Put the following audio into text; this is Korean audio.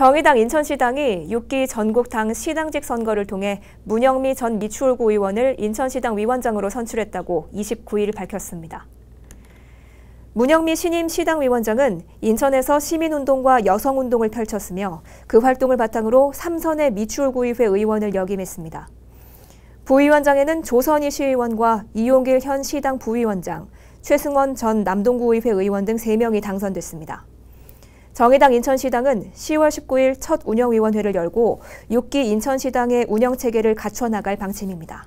정의당 인천시당이 6기 전국당 시당직 선거를 통해 문영미 전미추홀구 의원을 인천시당 위원장으로 선출했다고 29일 밝혔습니다. 문영미 신임 시당 위원장은 인천에서 시민운동과 여성운동을 펼쳤으며 그 활동을 바탕으로 삼선의 미추홀구의회 의원을 역임했습니다. 부위원장에는 조선희 시의원과 이용길 현 시당 부위원장, 최승원 전 남동구의회 의원 등 3명이 당선됐습니다. 정의당 인천시당은 10월 19일 첫 운영위원회를 열고 6기 인천시당의 운영체계를 갖춰나갈 방침입니다.